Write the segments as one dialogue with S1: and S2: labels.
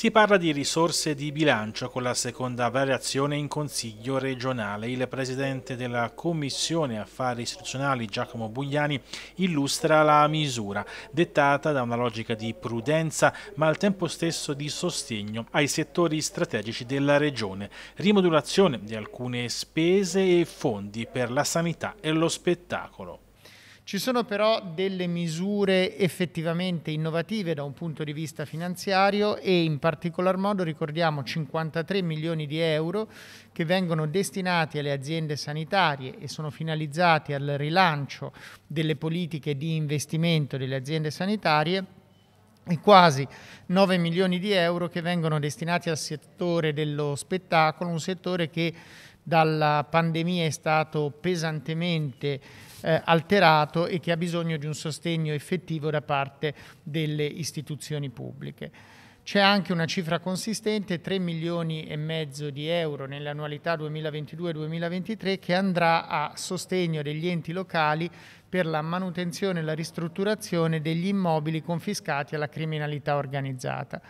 S1: Si parla di risorse di bilancio con la seconda variazione in Consiglio regionale. Il presidente della Commissione Affari Istituzionali Giacomo Bugliani illustra la misura, dettata da una logica di prudenza ma al tempo stesso di sostegno ai settori strategici della regione, rimodulazione di alcune spese e fondi per la sanità e lo spettacolo.
S2: Ci sono però delle misure effettivamente innovative da un punto di vista finanziario e in particolar modo ricordiamo 53 milioni di euro che vengono destinati alle aziende sanitarie e sono finalizzati al rilancio delle politiche di investimento delle aziende sanitarie e quasi 9 milioni di euro che vengono destinati al settore dello spettacolo, un settore che dalla pandemia è stato pesantemente eh, alterato e che ha bisogno di un sostegno effettivo da parte delle istituzioni pubbliche. C'è anche una cifra consistente, 3 milioni e mezzo di euro nell'annualità 2022-2023 che andrà a sostegno degli enti locali per la manutenzione e la ristrutturazione degli immobili confiscati alla criminalità organizzata.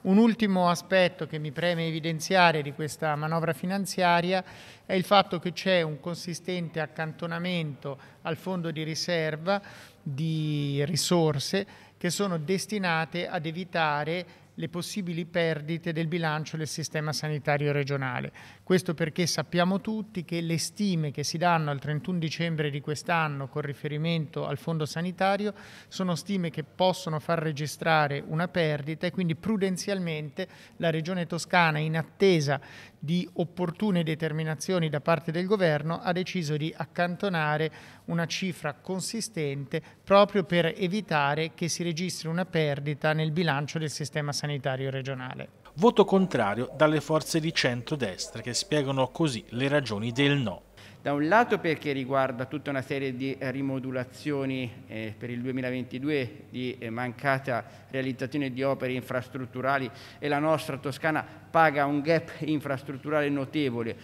S2: Un ultimo aspetto che mi preme evidenziare di questa manovra finanziaria è il fatto che c'è un consistente accantonamento al fondo di riserva di risorse che sono destinate ad evitare le possibili perdite del bilancio del sistema sanitario regionale. Questo perché sappiamo tutti che le stime che si danno al 31 dicembre di quest'anno con riferimento al fondo sanitario sono stime che possono far registrare una perdita e quindi prudenzialmente la Regione Toscana in attesa di opportune determinazioni da parte del governo ha deciso di accantonare una cifra consistente proprio per evitare che si registri una perdita nel bilancio del sistema sanitario regionale voto
S1: contrario dalle forze di centrodestra che spiegano così le ragioni del no.
S3: Da un lato perché riguarda tutta una serie di eh, rimodulazioni eh, per il 2022 di eh, mancata realizzazione di opere infrastrutturali e la nostra Toscana paga un gap infrastrutturale notevole,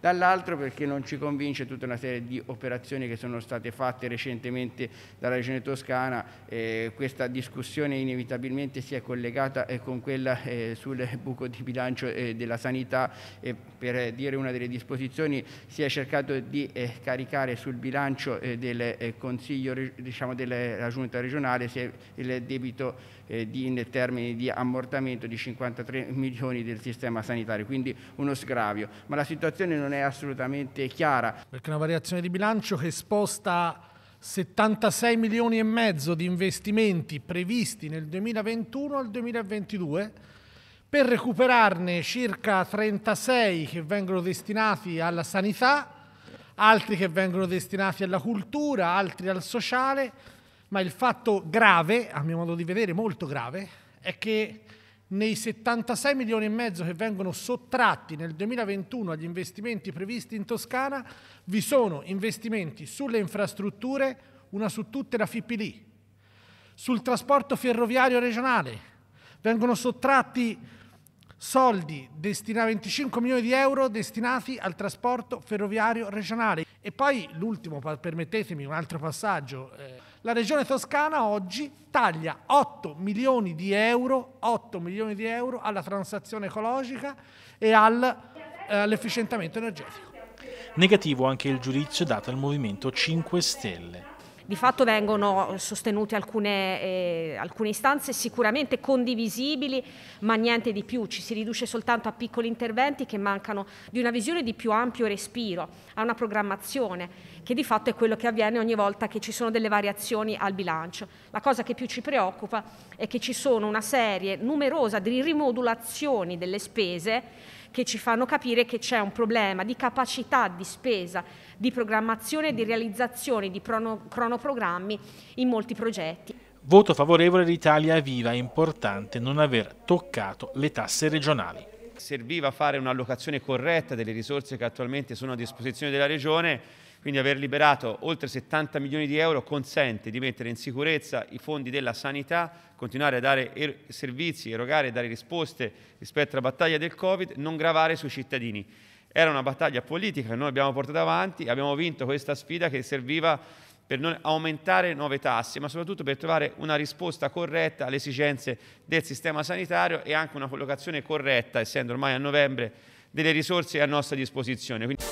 S3: dall'altro perché non ci convince tutta una serie di operazioni che sono state fatte recentemente dalla Regione Toscana, eh, questa discussione inevitabilmente si è collegata eh, con quella eh, sul buco di bilancio eh, della sanità e per dire una delle disposizioni si è cercato di eh, caricare sul bilancio eh, del Consiglio diciamo, della Giunta regionale il debito eh, di, in termini di ammortamento di 53 milioni del sistema sanitario, quindi uno sgravio. Ma la situazione non è assolutamente chiara.
S4: Perché una variazione di bilancio che sposta 76 milioni e mezzo di investimenti previsti nel 2021 al 2022 per recuperarne circa 36 che vengono destinati alla sanità, altri che vengono destinati alla cultura, altri al sociale ma il fatto grave, a mio modo di vedere molto grave, è che nei 76 milioni e mezzo che vengono sottratti nel 2021 agli investimenti previsti in Toscana, vi sono investimenti sulle infrastrutture, una su tutte la FIPLI, sul trasporto ferroviario regionale, vengono sottratti soldi, 25 milioni di euro destinati al trasporto ferroviario regionale. E poi l'ultimo, permettetemi un altro passaggio. Eh, la regione toscana oggi taglia 8 milioni di euro, milioni di euro alla transazione
S5: ecologica e al, eh, all'efficientamento energetico.
S1: Negativo anche il giudizio dato al Movimento 5 Stelle.
S5: Di fatto vengono sostenute alcune, eh, alcune istanze sicuramente condivisibili, ma niente di più, ci si riduce soltanto a piccoli interventi che mancano di una visione di più ampio respiro, a una programmazione, che di fatto è quello che avviene ogni volta che ci sono delle variazioni al bilancio. La cosa che più ci preoccupa è che ci sono una serie numerosa di rimodulazioni delle spese che ci fanno capire che c'è un problema di capacità di spesa, di programmazione, e di realizzazione, di prono, cronoprogrammi in molti progetti.
S1: Voto favorevole d'Italia Viva, è importante non aver toccato le tasse regionali
S6: serviva fare un'allocazione corretta delle risorse che attualmente sono a disposizione della Regione quindi aver liberato oltre 70 milioni di euro consente di mettere in sicurezza i fondi della sanità, continuare a dare er servizi, erogare e dare risposte rispetto alla battaglia del Covid, non gravare sui cittadini. Era una battaglia politica che noi abbiamo portato avanti, abbiamo vinto questa sfida che serviva per non aumentare nuove tasse, ma soprattutto per trovare una risposta corretta alle esigenze del sistema sanitario e anche una collocazione corretta, essendo ormai a novembre, delle risorse a nostra disposizione. Quindi...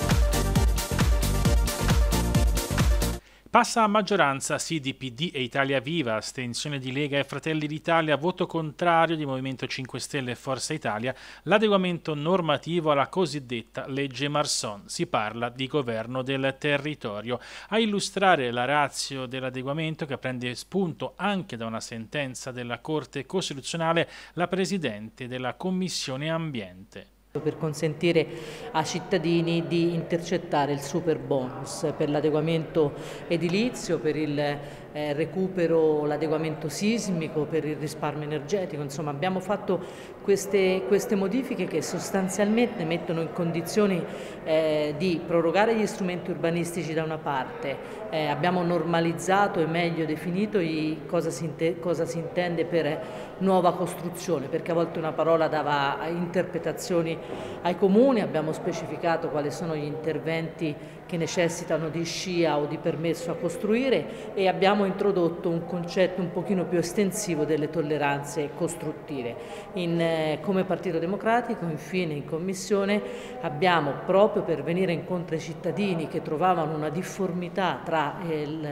S1: Passa a maggioranza sì di PD e Italia Viva, astensione di Lega e Fratelli d'Italia, voto contrario di Movimento 5 Stelle e Forza Italia, l'adeguamento normativo alla cosiddetta legge Marson. Si parla di governo del territorio. A illustrare la razio dell'adeguamento che prende spunto anche da una sentenza della Corte Costituzionale, la Presidente della Commissione Ambiente
S7: per consentire a cittadini di intercettare il super bonus per l'adeguamento edilizio, per il eh, recupero, l'adeguamento sismico, per il risparmio energetico. Insomma abbiamo fatto queste, queste modifiche che sostanzialmente mettono in condizioni eh, di prorogare gli strumenti urbanistici da una parte, eh, abbiamo normalizzato e meglio definito i, cosa, si cosa si intende per nuova costruzione, perché a volte una parola dava interpretazioni ai comuni, abbiamo specificato quali sono gli interventi che necessitano di scia o di permesso a costruire e abbiamo introdotto un concetto un pochino più estensivo delle tolleranze costruttive. In, eh, come Partito Democratico infine in Commissione abbiamo proprio per venire incontro ai cittadini che trovavano una difformità tra eh, il,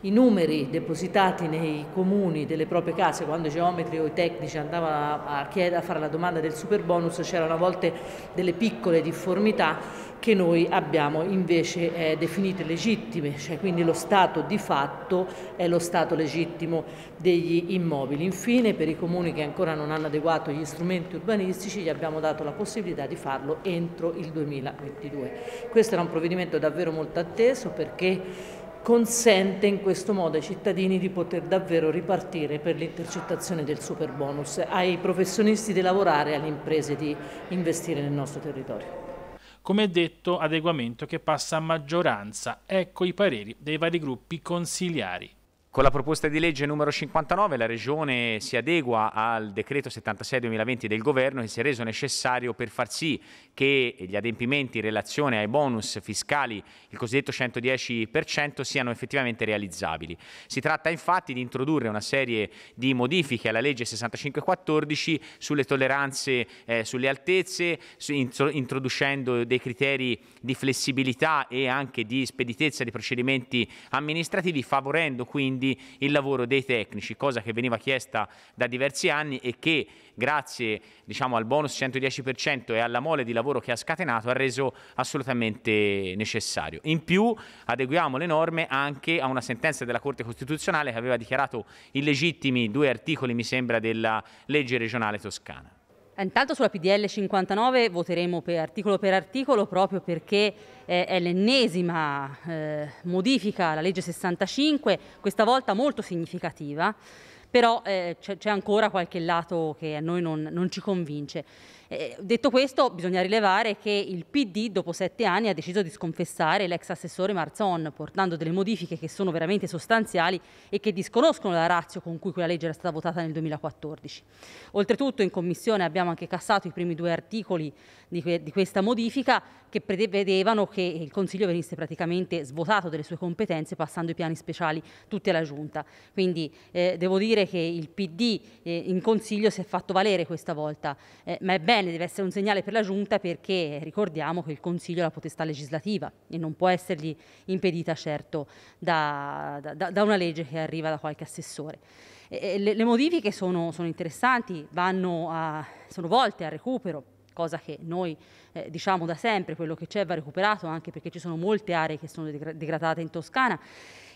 S7: i numeri depositati nei comuni delle proprie case quando i geometri o i tecnici andavano a, a, chiedere, a fare la domanda del super bonus c'erano a volte delle, piccole difformità che noi abbiamo invece eh, definite legittime, cioè quindi lo Stato di fatto è lo Stato legittimo degli immobili. Infine per i comuni che ancora non hanno adeguato gli strumenti urbanistici gli abbiamo dato la possibilità di farlo entro il 2022. Questo era un provvedimento davvero molto atteso perché consente in questo modo ai cittadini di poter davvero ripartire per l'intercettazione del super bonus, ai professionisti di lavorare, alle imprese di investire nel nostro territorio.
S1: Come detto, adeguamento che passa a maggioranza.
S2: Ecco i pareri dei vari gruppi consiliari. Con la proposta di legge numero 59 la Regione si adegua al decreto 76-2020 del Governo che si è reso necessario per far sì che gli adempimenti in relazione ai bonus fiscali, il cosiddetto 110%, siano effettivamente realizzabili. Si tratta infatti di introdurre una serie di modifiche alla legge 65-14 sulle tolleranze eh, sulle altezze, su, introducendo dei criteri di flessibilità e anche di speditezza dei procedimenti amministrativi, favorendo quindi quindi il lavoro dei tecnici, cosa che veniva chiesta da diversi anni e che grazie diciamo, al bonus 110% e alla mole di lavoro che ha scatenato ha reso assolutamente necessario. In più adeguiamo le norme anche a una sentenza della Corte Costituzionale che aveva dichiarato illegittimi due articoli, mi sembra, della legge regionale toscana.
S8: Intanto sulla PDL 59 voteremo per articolo per articolo proprio perché eh, è l'ennesima eh, modifica alla legge 65, questa volta molto significativa, però eh, c'è ancora qualche lato che a noi non, non ci convince. Eh, detto questo, bisogna rilevare che il PD dopo sette anni ha deciso di sconfessare l'ex assessore Marzon, portando delle modifiche che sono veramente sostanziali e che disconoscono la razza con cui quella legge era stata votata nel 2014. Oltretutto in Commissione abbiamo anche cassato i primi due articoli di, que di questa modifica che prevedevano che il Consiglio venisse praticamente svuotato delle sue competenze passando i piani speciali tutti alla Giunta. Quindi eh, devo dire che il PD eh, in Consiglio si è fatto valere questa volta, eh, ma è bene bene, deve essere un segnale per la Giunta perché ricordiamo che il Consiglio ha la potestà legislativa e non può essergli impedita certo da, da, da una legge che arriva da qualche assessore. E, le, le, modifiche sono, sono interessanti, a, sono volte al recupero, cosa che noi eh, diciamo da sempre, quello che c'è va recuperato anche perché ci sono molte aree che sono degradate in Toscana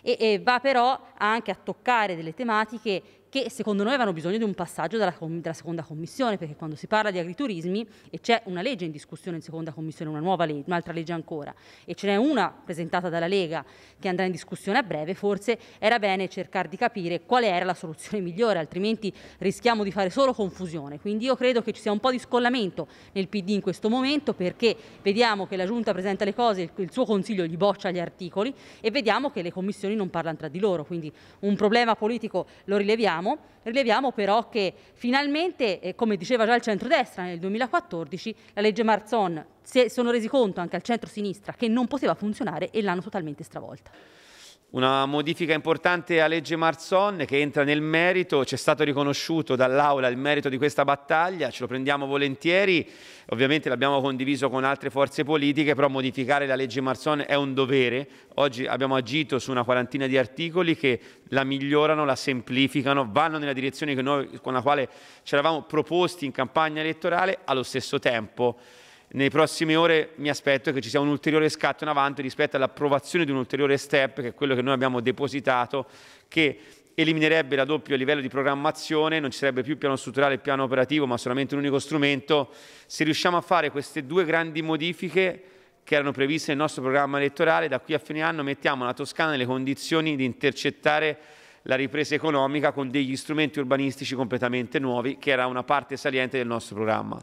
S8: e, e va però anche a toccare delle tematiche che secondo noi avevano bisogno di un passaggio dalla, dalla seconda commissione, perché quando si parla di agriturismi e c'è una legge in discussione in seconda commissione, una nuova legge, un'altra legge ancora, e ce n'è una presentata dalla Lega che andrà in discussione a breve, forse era bene cercare di capire qual era la soluzione migliore, altrimenti rischiamo di fare solo confusione. Quindi io credo che ci sia un po' di scollamento nel PD in questo momento perché vediamo che la Giunta presenta le cose, il suo Consiglio gli boccia gli articoli e vediamo che le commissioni non parlano tra di loro, quindi un problema politico lo rileviamo rileviamo? Rileviamo però che finalmente, eh, come diceva già il centrodestra nel 2014, la legge Marzon si sono resi conto anche al centro-sinistra che non poteva funzionare e l'hanno totalmente stravolta.
S6: Una modifica importante a legge Marzon che entra nel merito, ci è stato riconosciuto dall'Aula il merito di questa battaglia, ce lo prendiamo volentieri, ovviamente l'abbiamo condiviso con altre forze politiche, però modificare la legge Marzon è un dovere. Oggi abbiamo agito su una quarantina di articoli che la migliorano, la semplificano, vanno nella direzione noi, con la quale ci eravamo proposti in campagna elettorale, allo stesso tempo nelle prossime ore mi aspetto che ci sia un ulteriore scatto in avanti rispetto all'approvazione di un ulteriore step, che è quello che noi abbiamo depositato, che eliminerebbe la doppio livello di programmazione, non ci sarebbe più piano strutturale e piano operativo, ma solamente un unico strumento. Se riusciamo a fare queste due grandi modifiche che erano previste nel nostro programma elettorale, da qui a fine anno mettiamo la Toscana nelle condizioni di intercettare la ripresa economica con degli strumenti urbanistici completamente nuovi, che era una parte saliente del nostro programma.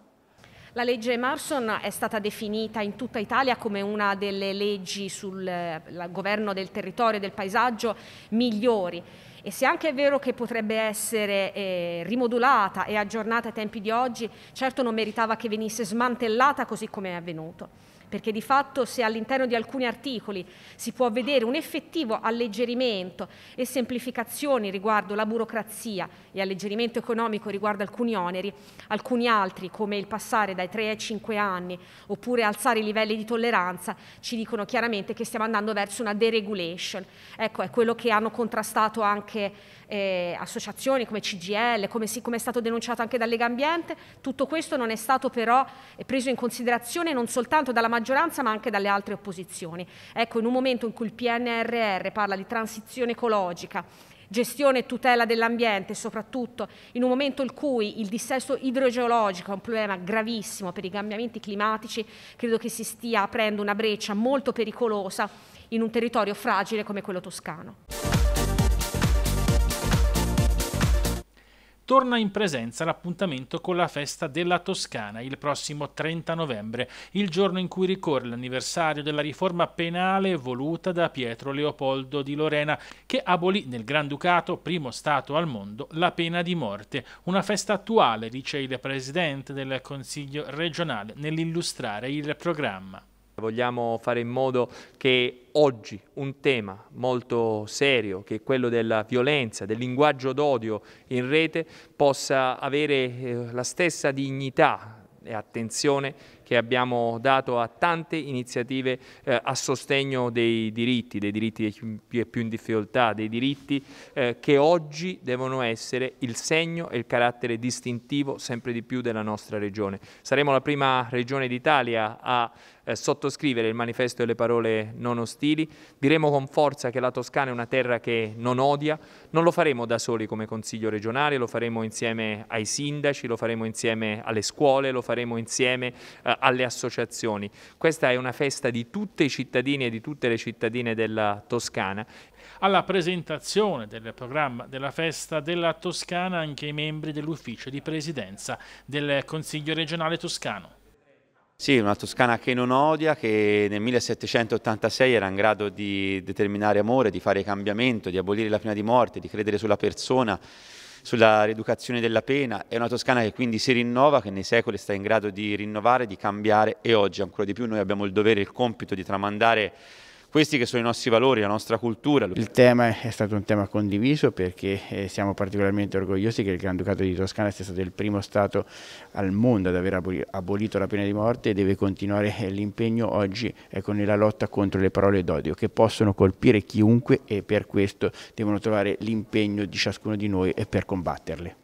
S5: La legge Marson è stata definita in tutta Italia come una delle leggi sul eh, governo del territorio e del paesaggio migliori. E se anche è vero che potrebbe essere eh, rimodulata e aggiornata ai tempi di oggi, certo non meritava che venisse smantellata così come è avvenuto perché di fatto se all'interno di alcuni articoli si può vedere un effettivo alleggerimento e semplificazioni riguardo la burocrazia e alleggerimento economico riguardo alcuni oneri, alcuni altri come il passare dai 3 ai 5 anni oppure alzare i livelli di tolleranza ci dicono chiaramente che stiamo andando verso una deregulation. Ecco, è quello che hanno contrastato anche eh, associazioni come CGL, come, si, come, è stato denunciato anche da Lega Ambiente. Tutto questo non è stato però eh, preso in considerazione non soltanto dalla maggioranza maggioranza ma anche dalle altre opposizioni. Ecco, in un momento in cui il PNRR parla di transizione ecologica, gestione e tutela dell'ambiente, soprattutto in un momento in cui il dissesto idrogeologico è un problema gravissimo per i cambiamenti climatici, credo che si stia aprendo una breccia molto pericolosa in un territorio fragile come quello toscano.
S1: torna in presenza l'appuntamento con la festa della Toscana il prossimo 30 novembre, il giorno in cui ricorre l'anniversario della riforma penale voluta da Pietro Leopoldo di Lorena, che abolì nel Granducato, primo Stato al mondo, la pena di morte. Una festa attuale, dice il Presidente del Consiglio regionale nell'illustrare il programma.
S9: Vogliamo fare in modo che oggi un tema molto serio, che è quello della violenza, del linguaggio d'odio in rete, possa avere eh, la stessa dignità e attenzione che abbiamo dato a tante iniziative eh, a sostegno dei diritti, dei diritti più, più in difficoltà, dei diritti eh, che oggi devono essere il segno e il carattere distintivo sempre di più della nostra regione. Saremo la prima regione d'Italia a eh, sottoscrivere il manifesto e le parole non ostili. Diremo con forza che la Toscana è una terra che non odia. Non lo faremo da soli come Consiglio regionale, lo faremo insieme ai sindaci, lo faremo insieme alle scuole, lo faremo insieme eh, alle associazioni. Questa è una festa di tutti i cittadini e di tutte le cittadine della Toscana
S1: alla presentazione del programma della festa della Toscana anche i membri dell'ufficio di presidenza del Consiglio regionale toscano.
S6: Sì, una Toscana che non odia, che nel 1786 era in grado di determinare amore, di fare cambiamento, di abolire la pena di morte, di credere sulla persona, sulla rieducazione della pena. È una Toscana che quindi si rinnova, che nei secoli sta in grado di rinnovare, di cambiare e oggi ancora di più noi abbiamo il dovere, il compito di tramandare questi che sono i nostri valori, la nostra cultura. Il
S3: tema è stato un tema condiviso perché eh, siamo particolarmente orgogliosi che il Granducato di Toscana sia stato il primo Stato al mondo ad aver abolito la pena di morte e deve continuare eh, l'impegno oggi nella lotta contro le parole d'odio che possono colpire chiunque e per questo devono trovare l'impegno di ciascuno di noi per combatterle.